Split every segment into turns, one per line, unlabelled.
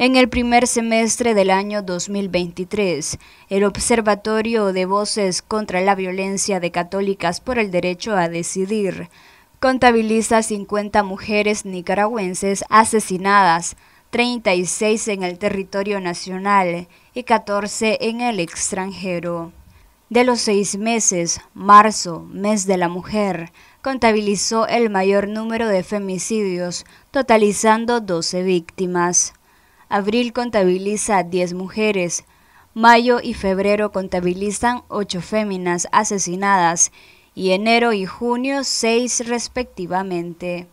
En el primer semestre del año 2023, el Observatorio de Voces contra la Violencia de Católicas por el Derecho a Decidir contabiliza 50 mujeres nicaragüenses asesinadas, 36 en el territorio nacional y 14 en el extranjero. De los seis meses, marzo, mes de la mujer, contabilizó el mayor número de femicidios, totalizando 12 víctimas abril contabiliza 10 mujeres, mayo y febrero contabilizan 8 féminas asesinadas y enero y junio 6 respectivamente.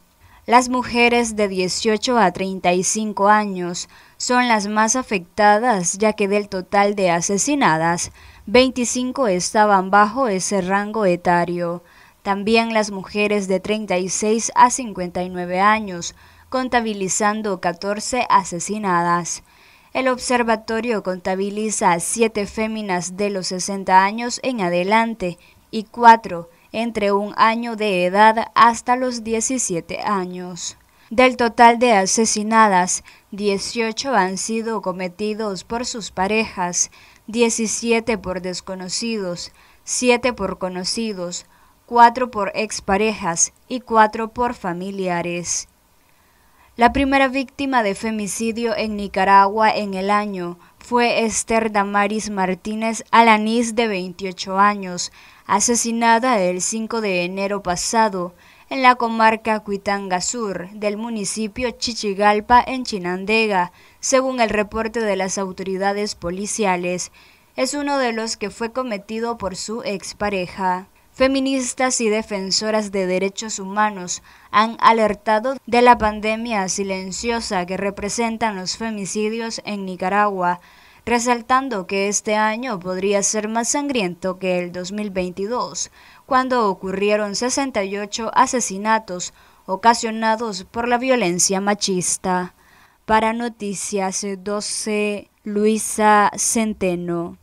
Las mujeres de 18 a 35 años son las más afectadas ya que del total de asesinadas, 25 estaban bajo ese rango etario. También las mujeres de 36 a 59 años contabilizando 14 asesinadas. El observatorio contabiliza a 7 féminas de los 60 años en adelante y 4 entre un año de edad hasta los 17 años. Del total de asesinadas, 18 han sido cometidos por sus parejas, 17 por desconocidos, 7 por conocidos, 4 por exparejas y 4 por familiares. La primera víctima de femicidio en Nicaragua en el año fue Esther Damaris Martínez Alanís de 28 años, asesinada el 5 de enero pasado en la comarca Cuitanga Sur del municipio Chichigalpa en Chinandega, según el reporte de las autoridades policiales. Es uno de los que fue cometido por su expareja feministas y defensoras de derechos humanos han alertado de la pandemia silenciosa que representan los femicidios en Nicaragua, resaltando que este año podría ser más sangriento que el 2022, cuando ocurrieron 68 asesinatos ocasionados por la violencia machista. Para Noticias 12, Luisa Centeno.